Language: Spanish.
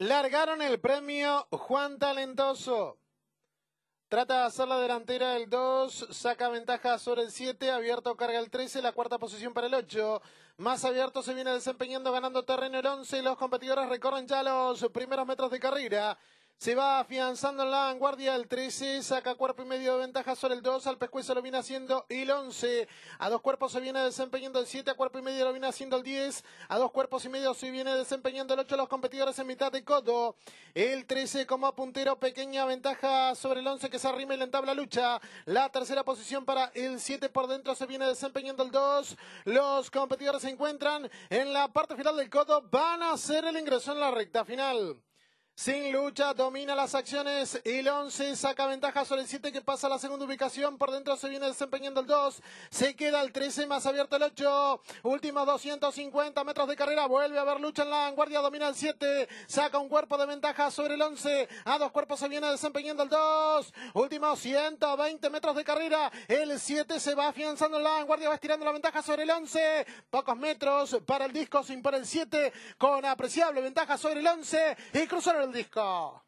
Largaron el premio Juan Talentoso. Trata de hacer la delantera del 2, saca ventaja sobre el 7, abierto carga el 13, la cuarta posición para el 8. Más abierto se viene desempeñando, ganando terreno el 11. Los competidores recorren ya los primeros metros de carrera. Se va afianzando en la vanguardia el 13, saca cuerpo y medio de ventaja sobre el 2, al pescuezo lo viene haciendo el 11, a dos cuerpos se viene desempeñando el 7, a cuerpo y medio lo viene haciendo el 10, a dos cuerpos y medio se viene desempeñando el 8, los competidores en mitad de codo, el 13 como puntero, pequeña ventaja sobre el 11 que se arrima y la entabla lucha, la tercera posición para el 7 por dentro se viene desempeñando el 2, los competidores se encuentran en la parte final del codo, van a hacer el ingreso en la recta final. Sin lucha, domina las acciones. El 11 saca ventaja sobre el 7 que pasa a la segunda ubicación. Por dentro se viene desempeñando el 2. Se queda el 13 más abierto el 8. Últimos 250 metros de carrera. Vuelve a haber lucha en la vanguardia Domina el 7. Saca un cuerpo de ventaja sobre el 11. A dos cuerpos se viene desempeñando el 2. Últimos 120 metros de carrera. El 7 se va afianzando en la vanguardia Va estirando la ventaja sobre el 11. Pocos metros para el disco sin por el 7. Con apreciable ventaja sobre el 11. Y cruzaron el Angélica.